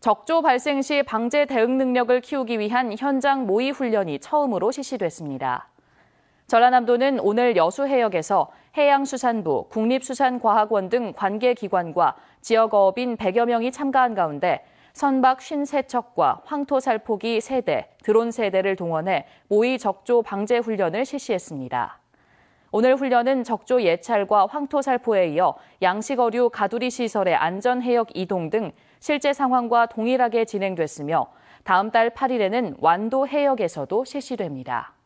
적조 발생 시방재 대응 능력을 키우기 위한 현장 모의 훈련이 처음으로 실시됐습니다. 전라남도는 오늘 여수 해역에서 해양수산부, 국립수산과학원 등 관계 기관과 지역 어업인 100여 명이 참가한 가운데 선박 53척과 황토 살포기 3대, 드론 3대를 동원해 모의 적조 방재 훈련을 실시했습니다. 오늘 훈련은 적조 예찰과 황토 살포에 이어 양식어류 가두리 시설의 안전 해역 이동 등 실제 상황과 동일하게 진행됐으며 다음 달 8일에는 완도 해역에서도 실시됩니다.